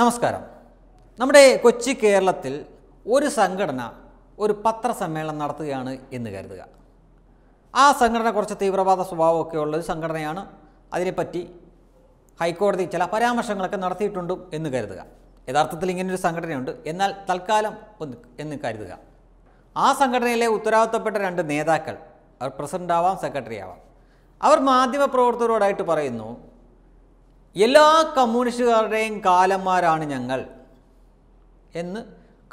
നമസ്കാരം നമ്മുടെ കൊച്ചി കേരളത്തിൽ ഒരു സംഘടന ഒരു പത്രസമ്മേളനം നടത്തുകയാണ് എന്ന് കരുതുക ആ സംഘടന കുറച്ച് തീവ്രവാദ സ്വഭാവമൊക്കെ ഒരു സംഘടനയാണ് അതിനെപ്പറ്റി ഹൈക്കോടതി ചില പരാമർശങ്ങളൊക്കെ നടത്തിയിട്ടുണ്ട് എന്ന് കരുതുക യഥാർത്ഥത്തിൽ ഇങ്ങനൊരു സംഘടനയുണ്ട് എന്നാൽ തൽക്കാലം ഒന്ന് എന്ന് കരുതുക ആ സംഘടനയിലെ ഉത്തരവാദിത്തപ്പെട്ട രണ്ട് നേതാക്കൾ അവർ പ്രസിഡൻ്റ് ആവാം സെക്രട്ടറി ആവാം അവർ മാധ്യമപ്രവർത്തകരോടായിട്ട് പറയുന്നു എല്ലാ കമ്മ്യൂണിസ്റ്റുകാരുടെയും കാലന്മാരാണ് ഞങ്ങൾ എന്ന്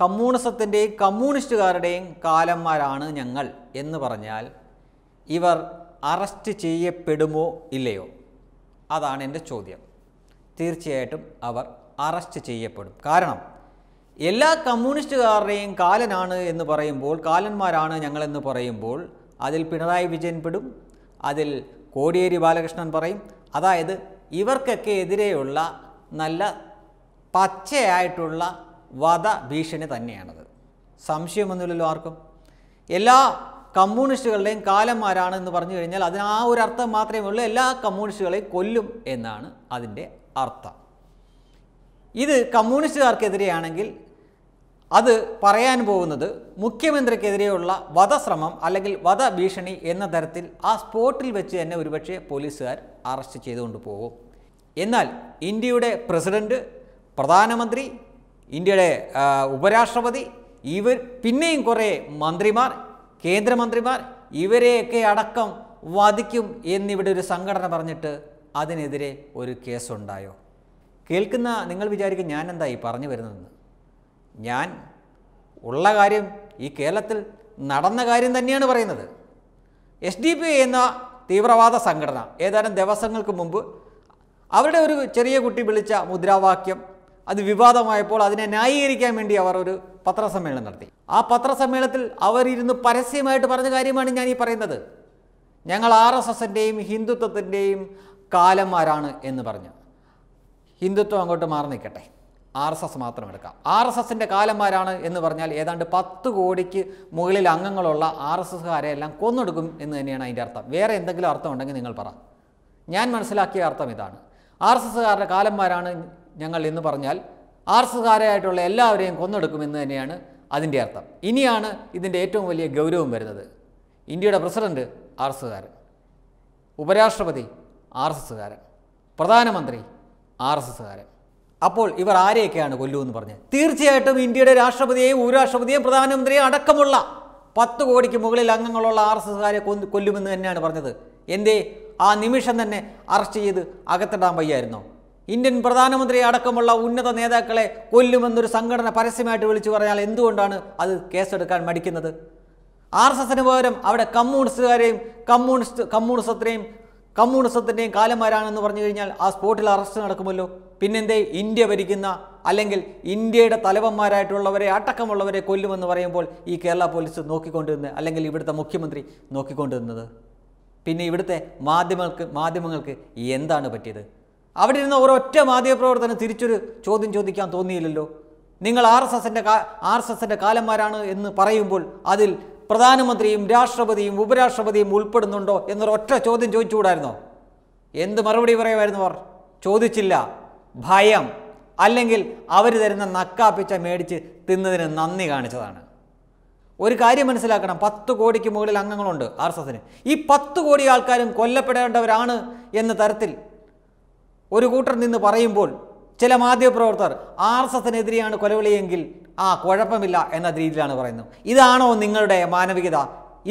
കമ്മ്യൂണിസത്തിൻ്റെയും കമ്മ്യൂണിസ്റ്റുകാരുടെയും കാലന്മാരാണ് ഞങ്ങൾ എന്ന് പറഞ്ഞാൽ ഇവർ അറസ്റ്റ് ചെയ്യപ്പെടുമോ ഇല്ലയോ അതാണ് എൻ്റെ ചോദ്യം തീർച്ചയായിട്ടും അവർ അറസ്റ്റ് ചെയ്യപ്പെടും കാരണം എല്ലാ കമ്മ്യൂണിസ്റ്റുകാരുടെയും കാലനാണ് എന്ന് പറയുമ്പോൾ കാലന്മാരാണ് ഞങ്ങളെന്ന് പറയുമ്പോൾ അതിൽ പിണറായി വിജയൻ പെടും അതിൽ കോടിയേരി ബാലകൃഷ്ണൻ പറയും അതായത് ഇവർക്കൊക്കെ എതിരെയുള്ള നല്ല പച്ചയായിട്ടുള്ള വധ ഭീഷണി തന്നെയാണത് സംശയമൊന്നുമില്ലല്ലോ ആർക്കും എല്ലാ കമ്മ്യൂണിസ്റ്റുകളുടെയും കാലന്മാരാണ് എന്ന് പറഞ്ഞു കഴിഞ്ഞാൽ അതിന് ആ ഒരു അർത്ഥം മാത്രമേ ഉള്ളൂ എല്ലാ കമ്മ്യൂണിസ്റ്റുകളെയും കൊല്ലും എന്നാണ് അതിൻ്റെ അർത്ഥം ഇത് കമ്മ്യൂണിസ്റ്റുകാർക്കെതിരെയാണെങ്കിൽ അത് പറയാൻ പോകുന്നത് മുഖ്യമന്ത്രിക്കെതിരെയുള്ള വധശ്രമം അല്ലെങ്കിൽ വധഭീഷണി എന്ന തരത്തിൽ ആ സ്പോട്ടിൽ വെച്ച് തന്നെ ഒരുപക്ഷെ പോലീസുകാർ അറസ്റ്റ് ചെയ്തുകൊണ്ട് പോകും എന്നാൽ ഇന്ത്യയുടെ പ്രസിഡന്റ് പ്രധാനമന്ത്രി ഇന്ത്യയുടെ ഉപരാഷ്ട്രപതി ഇവർ പിന്നെയും കുറേ മന്ത്രിമാർ കേന്ദ്രമന്ത്രിമാർ ഇവരെയൊക്കെ അടക്കം വധിക്കും എന്നിവിടെ ഒരു സംഘടന പറഞ്ഞിട്ട് അതിനെതിരെ ഒരു കേസുണ്ടായോ കേൾക്കുന്ന നിങ്ങൾ വിചാരിക്കും ഞാനെന്തായി പറഞ്ഞു വരുന്നതെന്ന് ഞാൻ ഉള്ള കാര്യം ഈ കേരളത്തിൽ നടന്ന കാര്യം തന്നെയാണ് പറയുന്നത് എസ് ഡി പി എന്ന തീവ്രവാദ സംഘടന ഏതാനും ദിവസങ്ങൾക്ക് മുമ്പ് അവരുടെ ഒരു ചെറിയ കുട്ടി വിളിച്ച മുദ്രാവാക്യം അത് വിവാദമായപ്പോൾ അതിനെ ന്യായീകരിക്കാൻ വേണ്ടി അവർ ഒരു പത്രസമ്മേളനം നടത്തി ആ പത്രസമ്മേളനത്തിൽ അവരിരുന്ന് പരസ്യമായിട്ട് പറഞ്ഞ കാര്യമാണ് ഞാൻ ഈ പറയുന്നത് ഞങ്ങൾ ആർ എസ് എസിൻ്റെയും ഹിന്ദുത്വത്തിൻ്റെയും കാലന്മാരാണ് എന്ന് പറഞ്ഞു ഹിന്ദുത്വം അങ്ങോട്ട് മാറി നിൽക്കട്ടെ ആർ എസ് എസ് മാത്രം എടുക്കാം ആർ എസ് എസിൻ്റെ കാലന്മാരാണ് എന്ന് പറഞ്ഞാൽ ഏതാണ്ട് പത്ത് കോടിക്ക് മുകളിൽ അംഗങ്ങളുള്ള ആർ എസ് എസ്സുകാരെ എല്ലാം കൊന്നെടുക്കും എന്ന് തന്നെയാണ് അതിൻ്റെ അർത്ഥം വേറെ എന്തെങ്കിലും അർത്ഥം ഉണ്ടെങ്കിൽ നിങ്ങൾ പറ ഞാൻ മനസ്സിലാക്കിയ അർത്ഥം ഇതാണ് ആർ എസ് എസ്സുകാരുടെ കാലന്മാരാണ് ഞങ്ങൾ എന്ന് പറഞ്ഞാൽ ആർ എസ് എസ്സുകാരായിട്ടുള്ള എല്ലാവരെയും എന്ന് തന്നെയാണ് അതിൻ്റെ അർത്ഥം ഇനിയാണ് ഇതിൻ്റെ ഏറ്റവും വലിയ ഗൗരവം വരുന്നത് ഇന്ത്യയുടെ പ്രസിഡന്റ് ആർ എസ് എസ്സുകാരൻ ഉപരാഷ്ട്രപതി ആർ എസ് എസ്സുകാരൻ പ്രധാനമന്ത്രി ആർ എസ് എസ്സുകാരൻ അപ്പോൾ ഇവർ ആരെയൊക്കെയാണ് കൊല്ലുമെന്ന് പറഞ്ഞത് തീർച്ചയായിട്ടും ഇന്ത്യയുടെ രാഷ്ട്രപതിയെയും ഉപരാഷ്ട്രപതിയെയും പ്രധാനമന്ത്രിയെയും അടക്കമുള്ള പത്ത് കോടിക്ക് മുകളിൽ അംഗങ്ങളുള്ള ആർ എസ് എസ്കാരെ കൊല്ലുമെന്ന് തന്നെയാണ് പറഞ്ഞത് എന്തേ ആ നിമിഷം തന്നെ അറസ്റ്റ് ചെയ്ത് അകത്തിടാൻ വയ്യായിരുന്നോ ഇന്ത്യൻ പ്രധാനമന്ത്രിയെ അടക്കമുള്ള ഉന്നത നേതാക്കളെ കൊല്ലുമെന്നൊരു സംഘടന പരസ്യമായിട്ട് വിളിച്ചു പറഞ്ഞാൽ എന്തുകൊണ്ടാണ് അത് കേസെടുക്കാൻ മടിക്കുന്നത് ആർ എസ് എസിന് പകരം അവിടെ കമ്മ്യൂണിസ്റ്റുകാരെയും കമ്മ്യൂണിസ്റ്റ് കമ്മ്യൂണിസത്തിനെയും കമ്മ്യൂണിസത്തിൻ്റെയും കാലമാരാണെന്ന് പറഞ്ഞു കഴിഞ്ഞാൽ ആ സ്പോട്ടിൽ അറസ്റ്റ് നടക്കുമല്ലോ പിന്നെന്തേ ഇന്ത്യ ഭരിക്കുന്ന അല്ലെങ്കിൽ ഇന്ത്യയുടെ തലവന്മാരായിട്ടുള്ളവരെ അടക്കമുള്ളവരെ കൊല്ലുമെന്ന് പറയുമ്പോൾ ഈ കേരള പോലീസ് നോക്കിക്കൊണ്ടിരുന്നത് അല്ലെങ്കിൽ ഇവിടുത്തെ മുഖ്യമന്ത്രി നോക്കിക്കൊണ്ടിരുന്നത് പിന്നെ ഇവിടുത്തെ മാധ്യമങ്ങൾക്ക് മാധ്യമങ്ങൾക്ക് എന്താണ് പറ്റിയത് അവിടെ ഇരുന്ന ഒരൊറ്റ മാധ്യമപ്രവർത്തനം തിരിച്ചൊരു ചോദ്യം ചോദിക്കാൻ തോന്നിയില്ലല്ലോ നിങ്ങൾ ആർ എസ് എസിൻ്റെ കാ ആർ എസ് എസിൻ്റെ കാലന്മാരാണ് എന്ന് പറയുമ്പോൾ അതിൽ പ്രധാനമന്ത്രിയും രാഷ്ട്രപതിയും ഉപരാഷ്ട്രപതിയും ഉൾപ്പെടുന്നുണ്ടോ എന്നൊരു ഒറ്റ ചോദ്യം ചോദിച്ചുകൂടായിരുന്നോ എന്ത് മറുപടി പറയുമായിരുന്നു അവർ ചോദിച്ചില്ല ഭയം അല്ലെങ്കിൽ അവർ തരുന്ന നക്കാപ്പിച്ച മേടിച്ച് തിന്നതിന് നന്ദി കാണിച്ചതാണ് ഒരു കാര്യം മനസ്സിലാക്കണം പത്ത് കോടിക്ക് മുകളിൽ അംഗങ്ങളുണ്ട് ആർ എസ് എസിന് ഈ പത്ത് കോടി ആൾക്കാരും കൊല്ലപ്പെടേണ്ടവരാണ് എന്ന തരത്തിൽ ഒരു കൂട്ടർ നിന്ന് പറയുമ്പോൾ ചില മാധ്യമപ്രവർത്തകർ ആർ എസ് എസിനെതിരെയാണ് കൊലവിളിയെങ്കിൽ ആ കുഴപ്പമില്ല എന്ന രീതിയിലാണ് പറയുന്നത് ഇതാണോ നിങ്ങളുടെ മാനവികത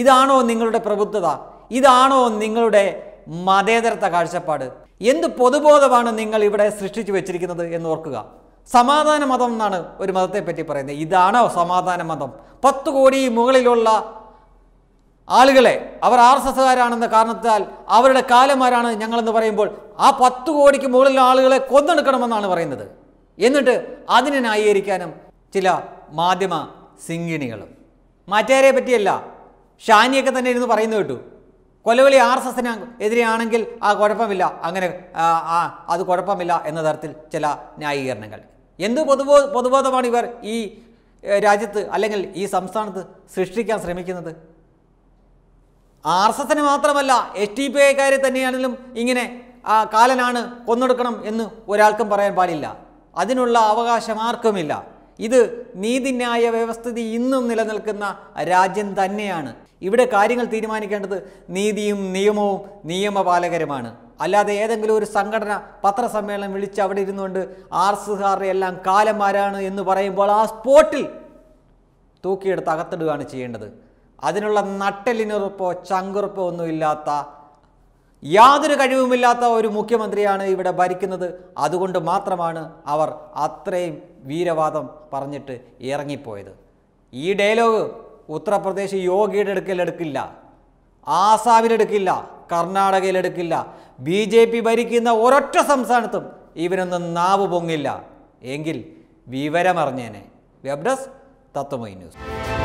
ഇതാണോ നിങ്ങളുടെ പ്രബുദ്ധത ഇതാണോ നിങ്ങളുടെ മതേതരത്വ കാഴ്ചപ്പാട് എന്ത് പൊതുബോധമാണ് നിങ്ങൾ ഇവിടെ സൃഷ്ടിച്ചു വെച്ചിരിക്കുന്നത് എന്ന് ഓർക്കുക സമാധാന മതം എന്നാണ് ഒരു മതത്തെപ്പറ്റി പറയുന്നത് ഇതാണോ സമാധാന മതം പത്ത് കോടി മുകളിലുള്ള ആളുകളെ അവർ ആർ എസ് എസ്സുകാരാണെന്ന കാരണത്താൽ അവരുടെ കാലന്മാരാണ് ഞങ്ങളെന്ന് പറയുമ്പോൾ ആ പത്ത് കോടിക്ക് മുകളിലുള്ള ആളുകളെ കൊന്നെടുക്കണമെന്നാണ് പറയുന്നത് എന്നിട്ട് അതിനെ ന്യായീകരിക്കാനും ചില മാധ്യമ സിംഗിണികളും മറ്റേരെ പറ്റിയല്ല ഷാനിയൊക്കെ തന്നെ ഇരുന്ന് പറയുന്നു കേട്ടു കൊലവിളി ആർ എസ് എസിന് എതിരെയാണെങ്കിൽ ആ കുഴപ്പമില്ല അങ്ങനെ ആ അത് കുഴപ്പമില്ല എന്ന തരത്തിൽ ചില ന്യായീകരണങ്ങൾ എന്ത് പൊതുബോ പൊതുബോധമാണ് ഇവർ ഈ രാജ്യത്ത് അല്ലെങ്കിൽ ഈ സംസ്ഥാനത്ത് സൃഷ്ടിക്കാൻ ശ്രമിക്കുന്നത് ആർ എസ് എസിന് മാത്രമല്ല എസ് ടി പി ഐക്കാരെ തന്നെയാണെങ്കിലും ഇങ്ങനെ കാലനാണ് കൊന്നെടുക്കണം എന്ന് ഒരാൾക്കും പറയാൻ പാടില്ല അതിനുള്ള അവകാശം ആർക്കുമില്ല ഇത് നീതിന്യായ വ്യവസ്ഥിതി ഇന്നും നിലനിൽക്കുന്ന രാജ്യം തന്നെയാണ് ഇവിടെ കാര്യങ്ങൾ തീരുമാനിക്കേണ്ടത് നീതിയും നിയമവും നിയമപാലകരുമാണ് അല്ലാതെ ഏതെങ്കിലും ഒരു സംഘടന പത്രസമ്മേളനം വിളിച്ച് അവിടെ ഇരുന്നുകൊണ്ട് ആർ എല്ലാം കാലന്മാരാണ് എന്ന് പറയുമ്പോൾ ആ സ്പോട്ടിൽ തൂക്കിയെടുത്ത് അകത്തിടുകയാണ് ചെയ്യേണ്ടത് അതിനുള്ള നട്ടലിനുറപ്പോ ചങ്കുറപ്പോ ഒന്നുമില്ലാത്ത യാതൊരു കഴിവുമില്ലാത്ത ഒരു മുഖ്യമന്ത്രിയാണ് ഇവിടെ ഭരിക്കുന്നത് അതുകൊണ്ട് മാത്രമാണ് അവർ അത്രയും വീരവാദം പറഞ്ഞിട്ട് ഇറങ്ങിപ്പോയത് ഈ ഡയലോഗ് ഉത്തർപ്രദേശ് യോഗിയുടെ അടുക്കലെടുക്കില്ല ആസാമിലെടുക്കില്ല കർണാടകയിലെടുക്കില്ല ബി ജെ പി ഭരിക്കുന്ന ഒരൊറ്റ സംസ്ഥാനത്തും ഇവനൊന്നും നാവ് പൊങ്ങില്ല എങ്കിൽ വിവരമറിഞ്ഞേനെ വെബ് ഡെസ്ക് തത്വമൈ ന്യൂസ്